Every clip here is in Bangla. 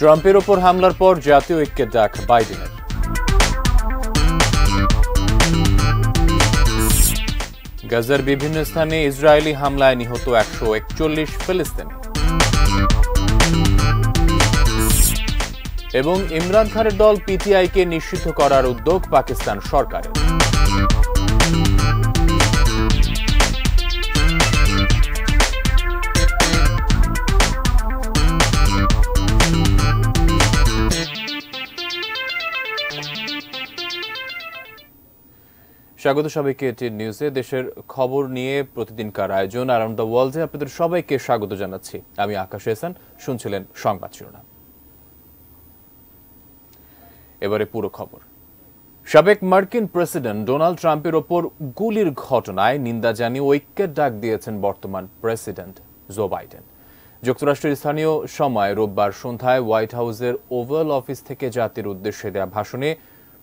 ট্রাম্পের ওপর হামলার পর জাতীয় ঐক্যের ডাক বাইডেনের গাজার বিভিন্ন স্থানে ইসরায়েলি হামলায় নিহত একশো একচল্লিশ ফিলিস্তিনি এবং ইমরান খানের দল পিটিআইকে নিষিদ্ধ করার উদ্যোগ পাকিস্তান সরকারের স্বাগত সবাইকে এটি নিউজে দেশের খবর নিয়ে প্রতিদিনকার আয়োজন আরাউন্ড দ্য ওয়ার্ল্ডে আপনাদের সবাইকে স্বাগত জানাচ্ছি আমি আকাশ হেসান শুনছিলেন সংবাদ শিরোনাম এবারে পুরো খবর সাবেক মার্কিন প্রেসিডেন্ট ডোনাল্ড ট্রাম্পের ওপর গুলির ঘটনায় নিন্দা জানিয়ে ঐক্যের ডাক দিয়েছেন বর্তমান প্রেসিডেন্ট জো বাইডেন যুক্তরাষ্ট্রের স্থানীয় সময় রোববার সন্ধ্যায় হোয়াইট হাউসের ওভাল অফিস থেকে জাতির উদ্দেশ্যে দেয়া ভাষণে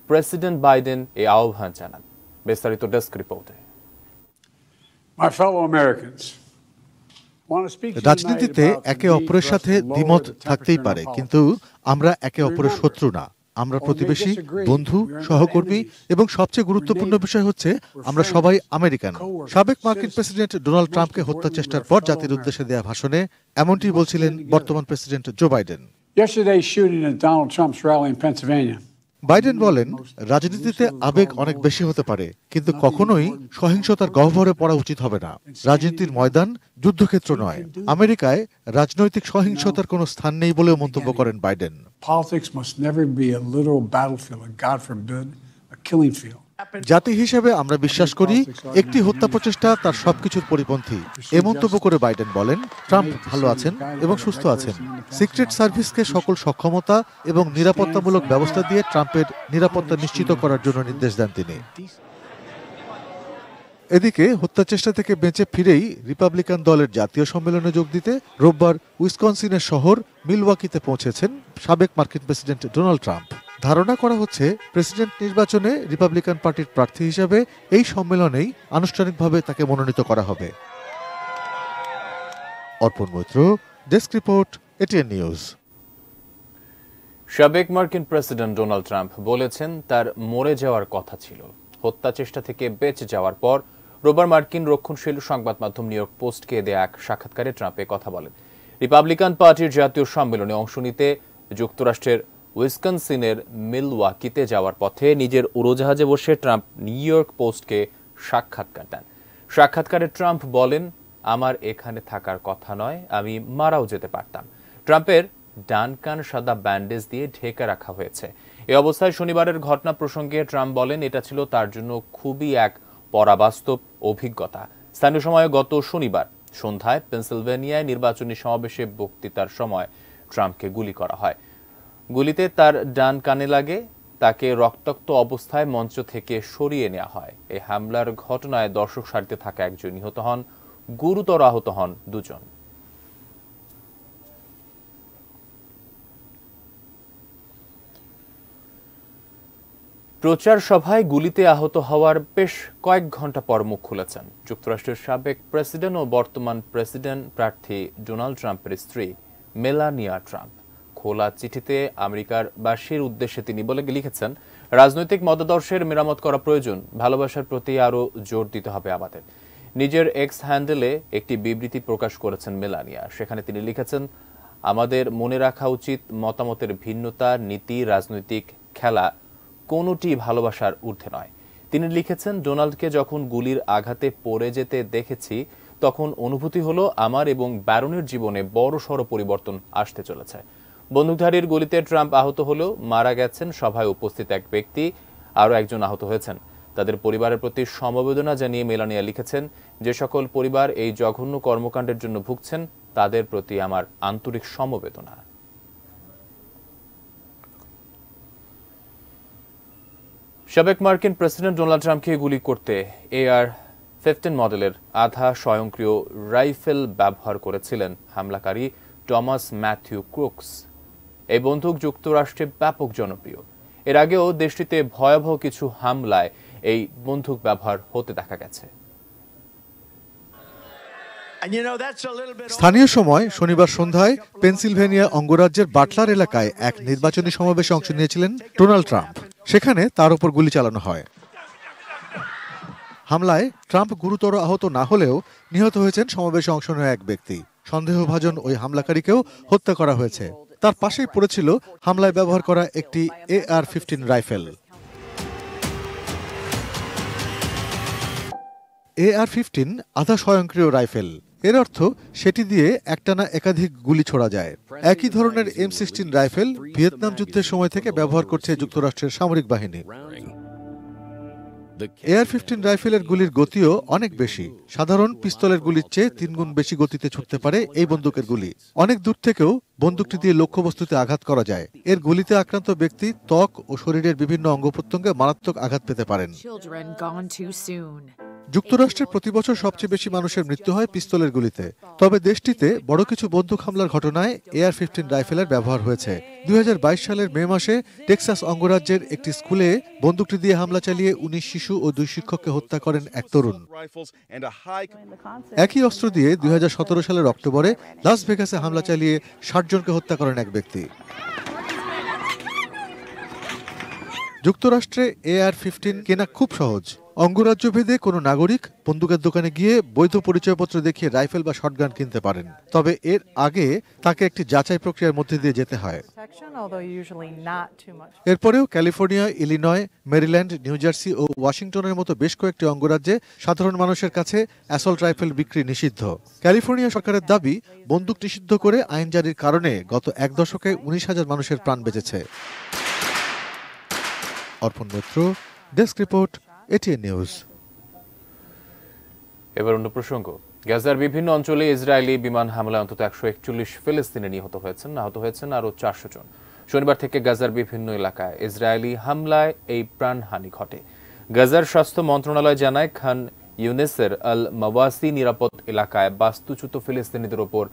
প্রেসিডেন্ট বাইডেন এই আহ্বান জানান বিস্তারিত ডেস্ক রিপোর্টে রাজনীতিতে একে অপরের সাথে দ্বিমত থাকতেই পারে কিন্তু আমরা একে অপরের শত্রু না আমরা প্রতিবেশী বন্ধু সহকর্মী এবং সবচেয়ে গুরুত্বপূর্ণ বিষয় হচ্ছে আমরা সবাই আমেরিকান সাবেক মার্কিন প্রেসিডেন্ট ডোনাল্ড ট্রাম্পকে হত্যা চেষ্টার পর জাতির উদ্দেশ্যে দেয়া ভাষণে এমনটি বলছিলেন বর্তমান president Joe Biden Yesterday's shooting at Donald Trump's rally in Pennsylvania Biden বলেন রাজনীতিতে আবেগ অনেক বেশি হতে পারে কিন্তু কখনোই সহিংসতার গহ্বরে পড়া উচিত হবে না রাজনীতির ময়দান যুদ্ধক্ষেত্র নয় আমেরিকায় রাজনৈতিক সহিংসতার কোনো স্থান নেই বলেও মন্তব্য করেন বাইডেন জাতি হিসেবে আমরা বিশ্বাস করি একটি হত্যা প্রচেষ্টা তার সবকিছুর পরিপন্থী এ মন্তব্য করে বাইডেন বলেন ট্রাম্প ভালো আছেন এবং সুস্থ আছেন সিক্রেট সার্ভিসকে সকল সক্ষমতা এবং নিরাপত্তামূলক ব্যবস্থা দিয়ে ট্রাম্পের নিরাপত্তা নিশ্চিত করার জন্য নির্দেশ দেন তিনি এদিকে হত্যা চেষ্টা থেকে বেঁচে ফিরেই রিপাবলিকান দলের জাতীয় সম্মেলনে যোগ দিতে রোববার উইসকনসিনের শহর মিলওয়াকিতে পৌঁছেছেন সাবেক মার্কিন প্রেসিডেন্ট ডোনাল্ড ট্রাম্প ধারণা করা হচ্ছে প্রেসিডেন্ট নির্বাচনে রিপাবলিকান পার্টির প্রার্থী হিসাবে এই সম্মেলনেই আনুষ্ঠানিকভাবে তাকে মনোনীত করা হবে Arpan Maitra desk report ATN news সাবেক মার্কিন প্রেসিডেন্ট ডোনাল্ড ট্রাম্প বলেছেন তার মরে যাওয়ার কথা ছিল হত্যা চেষ্টা থেকে বেঁচে যাওয়ার পর রোবার মার্কিন রক্ষণশীল সংবাদ মাধ্যম নিউ ইয়র্ক পোস্টকে দেয়া এক সাক্ষাৎকারে ট্রাম্পে কথা বলেন রিপাবলিকান পার্টির জাতীয় সম্মেলনে অংশ নিতে যুক্তরাষ্ট্রের উইসকনসিনের মিলওয়াকিতে যাওয়ার পথে নিজের উড়োজাহাজে বসে ট্রাম্প নিউ ইয়র্ক পোস্টকে সাক্ষাৎকার দেন সাক্ষাৎকারে ট্রাম্প বলেন আমার এখানে থাকার কথা নয় আমি মারাও যেতে পারতাম ট্রাম্পের ডানকান সাদা ব্যান্ডেজ দিয়ে ঢেকে রাখা হয়েছে এ অবস্থায় শনিবারের ঘটনা প্রসঙ্গে ট্রাম্প বলেন এটা ছিল তার জন্য খুবই এক পরাবাস্তব অভিজ্ঞতা স্থানীয় সময়ে গত শনিবার সন্ধ্যায় পেনসিলভেনিয়ায় নির্বাচনী সমাবেশে বক্তৃতার সময় ট্রাম্পকে গুলি করা হয় গুলিতে তার ডান কানে লাগে তাকে রক্তাক্ত অবস্থায় মঞ্চ থেকে সরিয়ে নেওয়া হয় এই হামলার ঘটনায় দর্শক সারিতে থাকা একজন নিহত হন গুরুতর আহত হন দুজন প্রচার সভায় গুলিতে আহত হওয়ার বেশ কয়েক ঘন্টা পর মুখ খুলেছেন যুক্তরাষ্ট্রের সাবেক প্রেসিডেন্ট ও বর্তমান প্রেসিডেন্ট প্রার্থী ডোনাল্ড ট্রাম্পের স্ত্রী মেলানিয়া ট্রাম্প খোলা চিঠিতে আমেরিকার বাসীর উদ্দেশ্যে তিনি বলে লিখেছেন রাজনৈতিক মতাদর্শের মেরামত করা প্রয়োজন ভালোবাসার প্রতি আরও জোর দিতে হবে আমাদের নিজের এক্স হ্যান্ডেলে একটি বিবৃতি প্রকাশ করেছেন মেলানিয়া সেখানে তিনি লিখেছেন আমাদের মনে রাখা উচিত মতামতের ভিন্নতা নীতি রাজনৈতিক খেলা কোনোটি ভালোবাসার ঊর্ধ্বে নয় তিনি লিখেছেন ডোনাল্ডকে যখন গুলির আঘাতে পড়ে যেতে দেখেছি তখন অনুভূতি হলো আমার এবং ব্যারনের জীবনে বড়সড় পরিবর্তন আসতে চলেছে বন্দুকধারীর গুলিতে ট্রাম্প আহত হলেও মারা গেছেন সভায় উপস্থিত এক ব্যক্তি আরও একজন আহত হয়েছেন তাদের পরিবারের প্রতি সমবেদনা জানিয়ে মেলানিয়া লিখেছেন যে সকল পরিবার এই জঘন্য কর্মকাণ্ডের জন্য ভুগছেন তাদের প্রতি আমার আন্তরিক সমবেদনা সাবেক মার্কিন প্রেসিডেন্ট ডোনাল্ড ট্রাম্পকে গুলি করতে এআর ফিফটিন মডেলের আধা স্বয়ংক্রিয় রাইফেল ব্যবহার করেছিলেন হামলাকারী টমাস ম্যাথিউ ক্রুকস এই বন্দুক যুক্তরাষ্ট্রে ব্যাপক জনপ্রিয় এর আগেও দেশটিতে ভয়াবহ কিছু হামলায় এই বন্দুক ব্যবহার হতে দেখা গেছে স্থানীয় সময় শনিবার সন্ধ্যায় পেনসিলভেনিয়া অঙ্গরাজ্যের বাটলার এলাকায় এক নির্বাচনী সমাবেশে অংশ নিয়েছিলেন ডোনাল্ড ট্রাম্প সেখানে তার উপর গুলি চালানো হয় হামলায় ট্রাম্প গুরুতর আহত না হলেও নিহত হয়েছেন সমাবেশে অংশ নেওয়া এক ব্যক্তি সন্দেহভাজন ওই হামলাকারীকেও হত্যা করা হয়েছে তার পাশেই পড়েছিল হামলায় ব্যবহার করা একটি A R fifteen rifle A R fifteen আধা স্বয়ংক্রিয় রাইফেল এর অর্থ সেটি দিয়ে একটানা একাধিক গুলি ছোড়া যায় একই ধরনের এম সিক্সটিন রাইফেল ভিয়েতনাম যুদ্ধের সময় থেকে ব্যবহার করছে যুক্তরাষ্ট্রের সামরিক বাহিনী এয়ার ফিফটিন রাইফেলের গুলির গতিও অনেক বেশি সাধারণ পিস্তলের গুলির চেয়ে তিনগুণ বেশি গতিতে ছুটতে পারে এই বন্দুকের গুলি অনেক দূর থেকেও বন্দুকটি দিয়ে লক্ষ্যবস্তুতে আঘাত করা যায় এর গুলিতে আক্রান্ত ব্যক্তি ত্বক ও শরীরের বিভিন্ন অঙ্গ প্রত্যঙ্গে মারাত্মক আঘাত পেতে পারেন যুক্তরাষ্ট্রে প্রতিবছর সবচেয়ে বেশি মানুষের মৃত্যু হয় পিস্তলের গুলিতে তবে দেশটিতে বড় কিছু বন্দুক হামলার ঘটনায় এয়ার ফিফটিন রাইফেলের ব্যবহার হয়েছে দুই সালের মে মাসে টেক্সাস অঙ্গরাজ্যের একটি স্কুলে বন্দুকটি দিয়ে হামলা চালিয়ে উনিশ শিশু ও দুই শিক্ষককে হত্যা করেন এক তরুণ একই অস্ত্র দিয়ে দুই সালের অক্টোবরে লাস ভেগাসে হামলা চালিয়ে ষাট জনকে হত্যা করেন এক ব্যক্তি যুক্তরাষ্ট্রে আর ফিফটিন কেনা খুব সহজ অঙ্গরাজ্যভেদে কোনো নাগরিক বন্দুকের দোকানে গিয়ে বৈধ পরিচয়পত্র দেখিয়ে রাইফেল বা শটগান কিনতে পারেন তবে এর আগে তাকে একটি যাচাই প্রক্রিয়ার মধ্যে দিয়ে যেতে হয় এরপরেও California Illinois Maryland New Jersey ও ওয়াশিংটনের মতো বেশ কয়েকটি অঙ্গরাজ্যে সাধারণ মানুষের কাছে অ্যাসল্ট রাইফেল বিক্রি নিষিদ্ধ ক্যালিফোর্নিয়া সরকারের দাবি বন্দুক নিষিদ্ধ করে আইন জারির কারণে গত এক দশকে উনিশ হাজার মানুষের প্রাণ বেঁচেছে Arpan Mitra desk report ATN news এবার অন্য প্রসঙ্গ গাজার বিভিন্ন অঞ্চলে ইসরায়েলি বিমান হামলায় অন্তত একশো একচল্লিশ ফিলিস্তিনি নিহত হয়েছেন আহত হয়েছেন আরও চারশো জন শনিবার থেকে গাজার বিভিন্ন এলাকায় ইসরায়েলি হামলায় এই প্রাণহানি ঘটে গাজার স্বাস্থ্য মন্ত্রণালয় জানায় খান ইউনেসের আল মাওয়াসি নিরাপদ এলাকায় বাস্তুচ্যুত ফিলিস্তিনিদের ওপর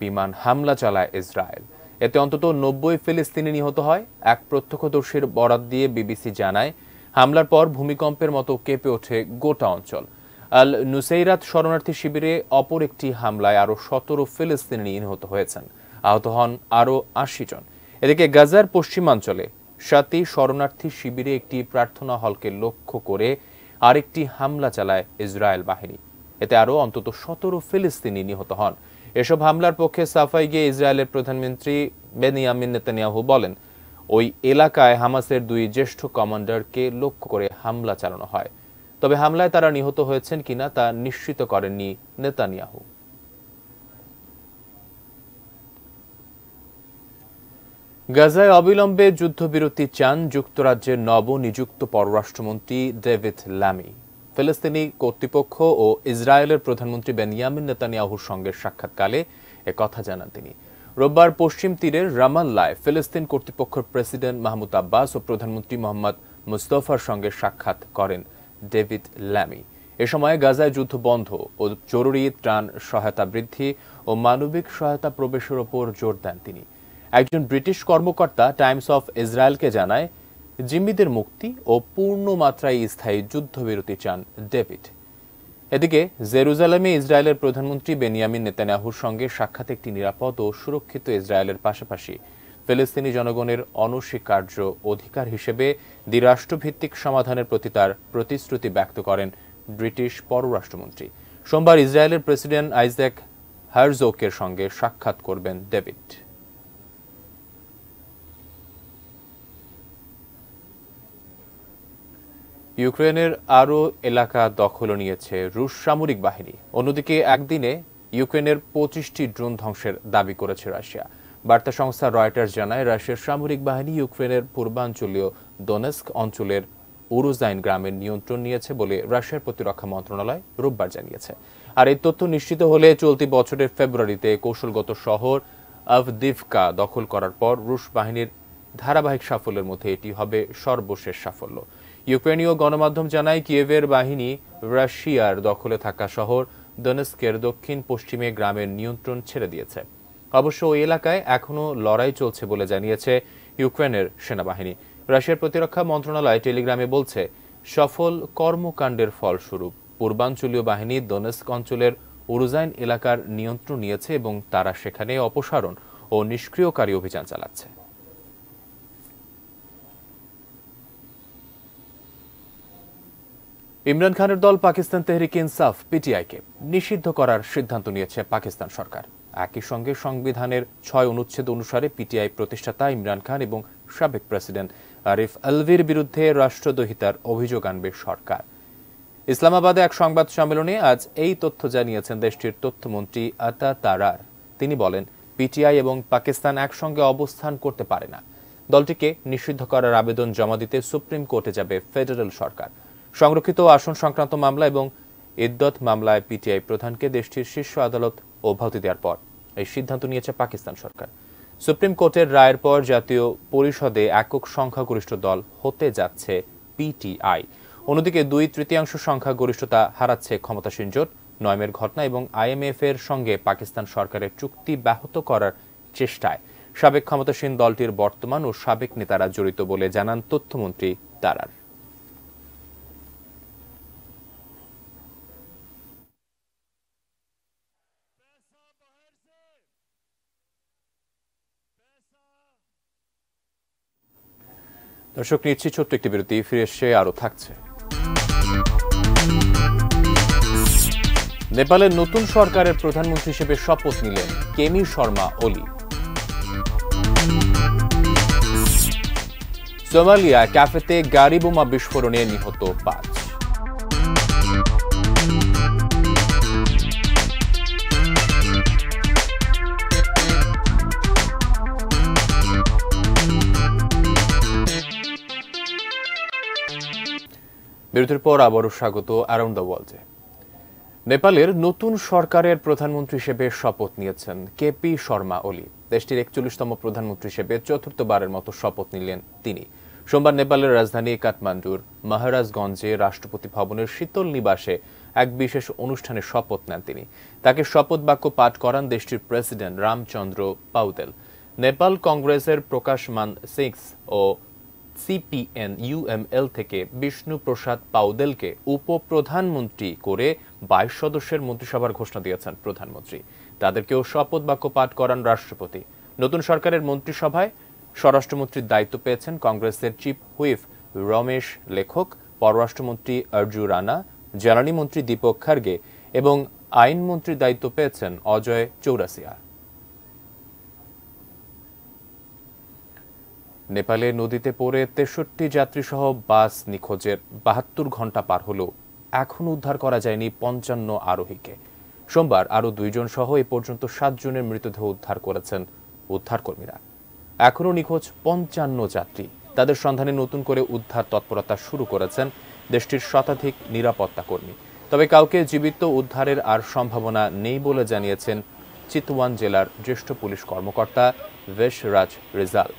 বিমান হামলা চালায় ইসরায়েল এতে অন্তত নব্বই ফিলিস্তিনি নিহত হয় এক প্রত্যক্ষদর্শীর বরাত দিয়ে বিবিসি জানায় হামলার পর ভূমিকম্পের মতো কেঁপে ওঠে গোটা অঞ্চল আল নুসেইরাত শরণার্থী শিবিরে অপর একটি হামলায় আরও সতেরো ফিলিস্তিনি নিহত হয়েছেন আহত হন আরও আশি জন এদিকে গাজার পশ্চিমাঞ্চলে সাথী শরণার্থী শিবিরে একটি প্রার্থনা হলকে লক্ষ্য করে আরেকটি হামলা চালায় ইসরায়েল বাহিনী এতে আরও অন্তত সতেরো ফিলিস্তিনি নিহত হন এসব হামলার পক্ষে সাফাই গিয়ে ইসরায়েলের প্রধানমন্ত্রী বেনিয়ামিন নেতানিয়াহু বলেন ওই এলাকায় হামাসের দুই জ্যেষ্ঠ কমান্ডারকে লক্ষ্য করে হামলা চালানো হয় তবে হামলায় তারা নিহত হয়েছেন কিনা তা নিশ্চিত করেননি নেতানিয়াহু গাজায় অবিলম্বে যুদ্ধবিরতি চান যুক্তরাজ্যের নবনিযুক্ত পররাষ্ট্রমন্ত্রী ডেভিড ল্যামি ফিলিস্তিনি কর্তৃপক্ষ ও ইসরায়েলের প্রধানমন্ত্রী বেনিয়ামিন নেতানিয়াহুর সঙ্গে সাক্ষাৎকালে কথা জানান তিনি রোববার পশ্চিম তীরের রামাল্লায় ফিলিস্তিন কর্তৃপক্ষের প্রেসিডেন্ট মাহমুদ আব্বাস ও প্রধানমন্ত্রী মোহাম্মদ মুস্তফার সঙ্গে সাক্ষাৎ করেন ডেভিড ল্যামি এ সময় গাজায় যুদ্ধ বন্ধ ও জরুরি ত্রাণ সহায়তা বৃদ্ধি ও মানবিক সহায়তা প্রবেশের ওপর জোর দেন তিনি একজন ব্রিটিশ কর্মকর্তা টাইমস অফ ইসরায়েলকে জানায় জিম্মিদের মুক্তি ও পূর্ণ মাত্রায় স্থায়ী যুদ্ধবিরতি চান ডেভিড এদিকে জেরুজালেমে ইসরায়েলের প্রধানমন্ত্রী বেনিয়ামিন নেতানিয়াহুর সঙ্গে সাক্ষাৎ একটি নিরাপদ ও সুরক্ষিত ইসরায়েলের পাশাপাশি ফিলিস্তিনি জনগণের অনস্বীকার্য অধিকার হিসেবে দ্বিরাষ্ট্রভিত্তিক সমাধানের প্রতি তার প্রতিশ্রুতি ব্যক্ত করেন ব্রিটিশ পররাষ্ট্রমন্ত্রী সোমবার ইসরায়েলের প্রেসিডেন্ট আইজ্যাক হার্জোকের সঙ্গে সাক্ষাৎ করবেন ডেভিড ইউক্রেনের আরও এলাকা দখল নিয়েছে রুশ সামরিক বাহিনী অন্যদিকে একদিনে ইউক্রেনের পঁচিশটি ড্রোন ধ্বংসের দাবি করেছে রাশিয়া বার্তা সংস্থা রয়টার্স জানায় রাশিয়ার সামরিক বাহিনী ইউক্রেনের পূর্বাঞ্চলীয় দোনেস্ক অঞ্চলের উরুজাইন গ্রামের নিয়ন্ত্রণ নিয়েছে বলে রাশিয়ার প্রতিরক্ষা মন্ত্রণালয় রোববার জানিয়েছে আর এই তথ্য নিশ্চিত হলে চলতি বছরের ফেব্রুয়ারিতে কৌশলগত শহর আফদিফকা দখল করার পর রুশ বাহিনীর ধারাবাহিক সাফল্যের মধ্যে এটি হবে সর্বশেষ সাফল্য ইউক্রেনীয় গণমাধ্যম জানায় কিয়েভের বাহিনী রাশিয়ার দখলে থাকা শহর দনস্কের দক্ষিণ পশ্চিমে গ্রামের নিয়ন্ত্রণ ছেড়ে দিয়েছে অবশ্য ওই এলাকায় এখনও লড়াই চলছে বলে জানিয়েছে ইউক্রেনের সেনাবাহিনী রাশিয়ার প্রতিরক্ষা মন্ত্রণালয় টেলিগ্রামে বলছে সফল কর্মকাণ্ডের ফলস্বরূপ পূর্বাঞ্চলীয় বাহিনী দনস্ক অঞ্চলের উরুজাইন এলাকার নিয়ন্ত্রণ নিয়েছে এবং তারা সেখানে অপসারণ ও নিষ্ক্রিয়কারী অভিযান চালাচ্ছে ইমরান খানের দল পাকিস্তান তেহরিক ইনসাফ পিটিআইকে নিষিদ্ধ করার সিদ্ধান্ত নিয়েছে পাকিস্তান সরকার একই সঙ্গে সংবিধানের ছয় অনুচ্ছেদ অনুসারে পিটিআই প্রতিষ্ঠাতা ইমরান খান এবং সাবেক প্রেসিডেন্ট আরিফ আলভির বিরুদ্ধে রাষ্ট্রদ্রোহিতার অভিযোগ আনবে সরকার ইসলামাবাদে এক সংবাদ সম্মেলনে আজ এই তথ্য জানিয়েছেন দেশটির তথ্যমন্ত্রী আতা তারার তিনি বলেন পিটিআই এবং পাকিস্তান একসঙ্গে অবস্থান করতে পারে না দলটিকে নিষিদ্ধ করার আবেদন জমা দিতে সুপ্রিম কোর্টে যাবে ফেডারেল সরকার সংরক্ষিত আসন সংক্রান্ত মামলা এবং ইদ্যত মামলায় পিটিআই প্রধানকে দেশটির শীর্ষ আদালত অব্যাহতি দেওয়ার পর এই সিদ্ধান্ত নিয়েছে পাকিস্তান সরকার সুপ্রিম কোর্টের রায়ের পর জাতীয় পরিষদে একক সংখ্যাগরিষ্ঠ দল হতে যাচ্ছে পিটিআই অন্যদিকে দুই তৃতীয়াংশ সংখ্যাগরিষ্ঠতা হারাচ্ছে ক্ষমতাসীন জোট নয়মের ঘটনা এবং আইএমএফ এর সঙ্গে পাকিস্তান সরকারের চুক্তি ব্যাহত করার চেষ্টায় সাবেক ক্ষমতাসীন দলটির বর্তমান ও সাবেক নেতারা জড়িত বলে জানান তথ্যমন্ত্রী তারার দর্শক নিচ্ছি ছোট্ট একটি বিরতি ফিরে এসে আরও থাকছে নেপালের নতুন সরকারের প্রধানমন্ত্রী হিসেবে শপথ নিলেন কেমি শর্মা ওলি সোমালিয়া ক্যাফেতে গাড়ি বোমা বিস্ফোরণে নিহত পাঁচ বিরতির পর আবারও স্বাগত অ্যারাউন্ড দ্য ওয়ার্ল্ডে নেপালের নতুন সরকারের প্রধানমন্ত্রী হিসেবে শপথ নিয়েছেন কেপি শর্মা ওলি দেশটির একচল্লিশতম প্রধানমন্ত্রী হিসেবে চতুর্থবারের মতো শপথ নিলেন তিনি সোমবার নেপালের রাজধানী কাঠমান্ডুর মহারাজগঞ্জে রাষ্ট্রপতি ভবনের শীতল নিবাসে এক বিশেষ অনুষ্ঠানে শপথ নেন তিনি তাকে শপথ বাক্য পাঠ করান দেশটির প্রেসিডেন্ট রামচন্দ্র পাউদেল নেপাল কংগ্রেসের প্রকাশমান সিংস ও সিপিএন ইউএমএল থেকে বিষ্ণুপ্রসাদ পাউদেলকে উপপ্রধানমন্ত্রী করে বাইশ সদস্যের মন্ত্রিসভার ঘোষণা দিয়েছেন প্রধানমন্ত্রী তাদেরকেও শপথ বাক্য পাঠ করান রাষ্ট্রপতি নতুন সরকারের মন্ত্রিসভায় স্বরাষ্ট্রমন্ত্রীর দায়িত্ব পেয়েছেন কংগ্রেসের চিফ হুইপ রমেশ লেখক পররাষ্ট্রমন্ত্রী অর্জু রানা জ্বালানি মন্ত্রী দীপক খার্গে এবং আইনমন্ত্রীর দায়িত্ব পেয়েছেন অজয় চৌরাসিয়া নেপালে নদীতে পড়ে তেষট্টি যাত্রীসহ বাস নিখোঁজের বাহাত্তর ঘন্টা পার হলেও এখনও উদ্ধার করা যায়নি পঞ্চান্ন আরোহীকে সোমবার আরও দুইজন সহ এ পর্যন্ত সাতজনের মৃতদেহ উদ্ধার করেছেন উদ্ধারকর্মীরা এখনও নিখোঁজ পঞ্চান্ন যাত্রী তাদের সন্ধানে নতুন করে উদ্ধার তৎপরতা শুরু করেছেন দেশটির শতাধিক নিরাপত্তা কর্মী তবে কাউকে জীবিত উদ্ধারের আর সম্ভাবনা নেই বলে জানিয়েছেন চিতওয়ান জেলার জ্যেষ্ঠ পুলিশ কর্মকর্তা বেশরাজ রেজাল্ট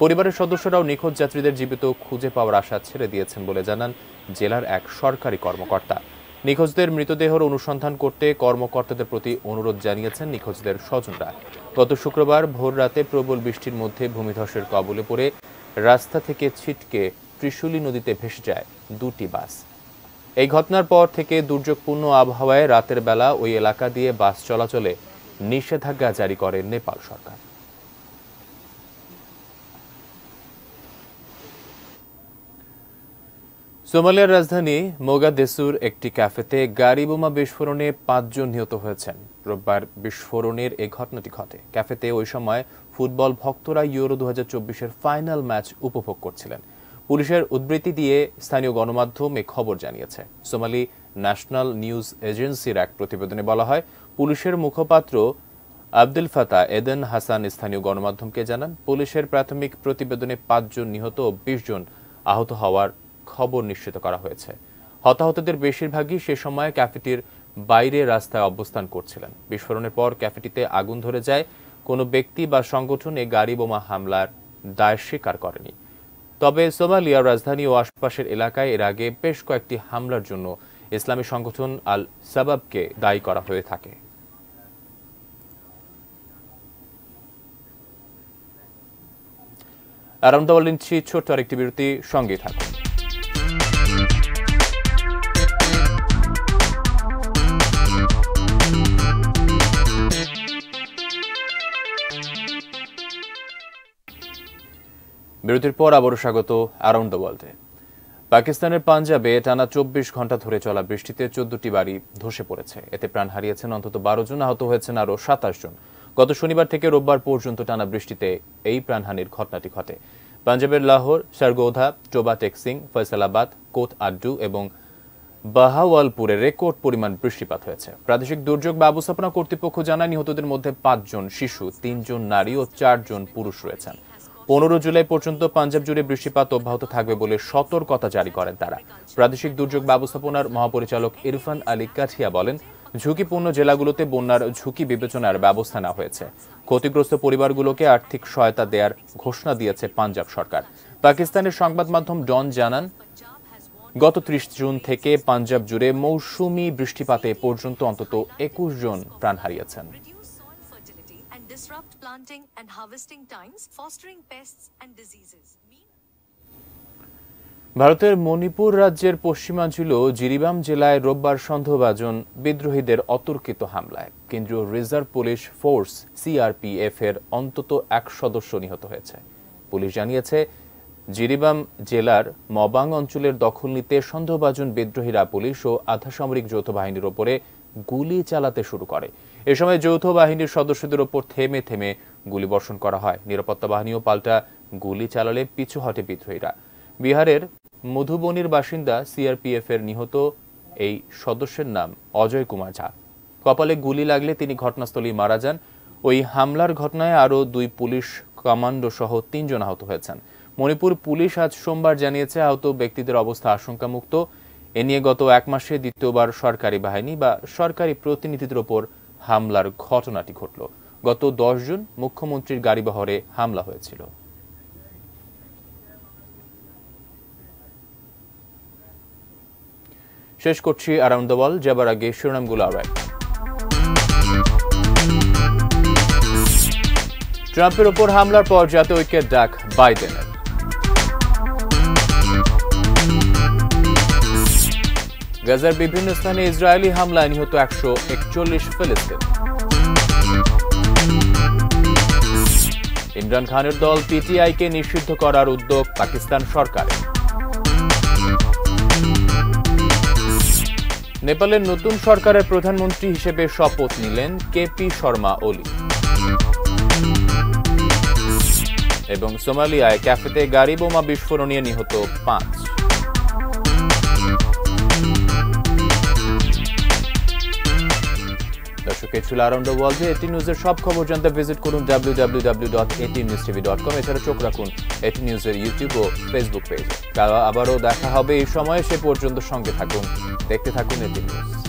পরিবারের সদস্যরাও নিখোঁজ যাত্রীদের জীবিত খুঁজে পাওয়ার আশা ছেড়ে দিয়েছেন বলে জানান জেলার এক সরকারি কর্মকর্তা নিখোঁজদের মৃতদেহর অনুসন্ধান করতে কর্মকর্তাদের প্রতি অনুরোধ জানিয়েছেন নিখোঁজদের স্বজনরা গত শুক্রবার ভোর রাতে প্রবল বৃষ্টির মধ্যে ভূমিধসের কবলে পড়ে রাস্তা থেকে ছিটকে ত্রিশুলি নদীতে ভেসে যায় দুটি বাস এই ঘটনার পর থেকে দুর্যোগপূর্ণ আবহাওয়ায় রাতের বেলা ওই এলাকা দিয়ে বাস চলাচলে নিষেধাজ্ঞা জারি করে নেপাল সরকার সোমালিয়ার রাজধানী মোগাদেসুর একটি ক্যাফেতে গাড়ি বোমা বিস্ফোরণে পাঁচজন নিহত হয়েছেন রোববার বিস্ফোরণের এই ঘটনাটি ঘটে ক্যাফেতে ওই সময় ফুটবল ভক্তরা ইউরো দু হাজার ফাইনাল ম্যাচ উপভোগ করছিলেন পুলিশের উদ্বৃত্তি দিয়ে স্থানীয় গণমাধ্যম এ খবর জানিয়েছে সোমালি ন্যাশনাল নিউজ এজেন্সির এক প্রতিবেদনে বলা হয় পুলিশের মুখপাত্র আব্দুল ফাতা এদেন হাসান স্থানীয় গণমাধ্যমকে জানান পুলিশের প্রাথমিক প্রতিবেদনে পাঁচজন নিহত ও বিশ জন আহত হওয়ার খবর নিশ্চিত করা হয়েছে হতাহতদের বেশিরভাগই সে সময় ক্যাফেটির বাইরে রাস্তায় অবস্থান করছিলেন বিস্ফোরণের পর ক্যাফেটিতে আগুন ধরে যায় কোনো ব্যক্তি বা সংগঠন এ গাড়ি বোমা হামলার দায় স্বীকার করেনি তবে সোমালিয়ার রাজধানী ও আশপাশের এলাকায় এর আগে বেশ কয়েকটি হামলার জন্য ইসলামী সংগঠন আল সাবাবকে দায়ী করা হয়ে থাকে আরামদাওয়ালিনছি ছোট্ট আরেকটি বিরতি সঙ্গে থাকুন বিরতির পর আবারও স্বাগত আরাউন্ড দ্য ওয়ার্ল্ডে পাকিস্তানের পাঞ্জাবে টানা চব্বিশ ঘন্টা ধরে চলা বৃষ্টিতে চোদ্দটি বাড়ি ধসে পড়েছে এতে প্রাণ হারিয়েছেন অন্তত বারো জন আহত হয়েছেন আরও সাতাশ জন গত শনিবার থেকে রোববার পর্যন্ত টানা বৃষ্টিতে এই প্রাণহানির ঘটনাটি ঘটে পাঞ্জাবের লাহোর সারগোধা টোবা টেক্সিং ফয়সালাবাদ কোট আড্ডু এবং বাহাওয়ালপুরে রেকর্ড পরিমাণ বৃষ্টিপাত হয়েছে প্রাদেশিক দুর্যোগ ব্যবস্থাপনা কর্তৃপক্ষ জানায় নিহতদের মধ্যে পাঁচজন শিশু তিনজন নারী ও চারজন পুরুষ রয়েছেন পনেরো জুলাই পর্যন্ত পাঞ্জাব জুড়ে বৃষ্টিপাত অব্যাহত থাকবে বলে সতর্কতা জারি করেন তারা প্রাদেশিক দুর্যোগ ব্যবস্থাপনার মহাপরিচালক ইরফান আলী কাঠিয়া বলেন ঝুঁকিপূর্ণ জেলাগুলোতে বন্যার ঝুঁকি বিবেচনার ব্যবস্থা নেওয়া হয়েছে ক্ষতিগ্রস্ত পরিবারগুলোকে আর্থিক সহায়তা দেওয়ার ঘোষণা দিয়েছে পাঞ্জাব সরকার পাকিস্তানের সংবাদ মাধ্যম ডন জানান গত ত্রিশ জুন থেকে পাঞ্জাব জুড়ে মৌসুমি বৃষ্টিপাতে পর্যন্ত অন্তত একুশ জন প্রাণ হারিয়েছেন planting and harvesting times, fostering pests and diseases. ভারতের মণিপুর রাজ্যের পশ্চিমাঞ্চল জিরিবাম জেলায় রোববার সন্দেহভাজন বিদ্রোহীদের অতর্কিত হামলায় কেন্দ্রীয় রিজার্ভ পুলিশ ফোর্স সিআরপিএফ এর অন্তত এক সদস্য নিহত হয়েছে পুলিশ জানিয়েছে জিরিবাম জেলার মবাং অঞ্চলের দখল নিতে সন্দেহভাজন বিদ্রোহীরা পুলিশ ও আধাসামরিক যৌথ বাহিনীর ওপরে গুলি চালাতে শুরু করে এ সময় যৌথ বাহিনীর সদস্যদের ওপর থেমে থেমে গুলি বর্ষণ করা হয় নিরাপত্তা বাহিনীও পাল্টা গুলি চালালে পিছু হটে বিদ্রোহীরা বিহারের মধুবনির বাসিন্দা সিআরপিএফ এর নিহত এই সদস্যের নাম অজয় কুমার ঝা কপালে গুলি লাগলে তিনি ঘটনাস্থলেই মারা যান ওই হামলার ঘটনায় আরও দুই পুলিশ কমান্ডো সহ তিনজন আহত হয়েছেন মণিপুর পুলিশ আজ সোমবার জানিয়েছে আহত ব্যক্তিদের অবস্থা আশঙ্কামুক্ত এ নিয়ে গত এক মাসে দ্বিতীয়বার সরকারি বাহিনী বা সরকারি প্রতিনিধিদের ওপর হামলার ঘটনাটি ঘটল গত দশ জুন মুখ্যমন্ত্রীর গাড়িবহরে হামলা হয়েছিল শেষ করছি আরামদাবল যাবার আগে শিরোনামগুলো আবার ট্রাম্পের ওপর হামলার পর জাতীয় ঐক্যের ডাক বাইডেনের গাজার বিভিন্ন স্থানে ইসরায়েলি হামলায় নিহত একশো একচল্লিশ ফিলিস্তিন ইমরান খানের দল পিটিআইকে নিষিদ্ধ করার উদ্যোগ পাকিস্তান সরকারের নেপালের নতুন সরকারের প্রধানমন্ত্রী হিসেবে শপথ নিলেন কেপি শর্মা ওলি এবং সোমালিয়ায় ক্যাফেতে গাড়ি বোমা বিস্ফোরণে নিহত পাঁচ দর্শক ছিল আরাউন্ড দ্য ওয়ার্ল্ড এটি নিউজের সব খবর জানতে ভিজিট করুন W W W dot AT news TV dot com এছাড়া চোখ রাখুন এটি নিউজের ইউটিউব ও ফেসবুক পেজ আবারও দেখা হবে এই সময়ে সে পর্যন্ত সঙ্গে থাকুন দেখতে থাকুন এটি নিউজ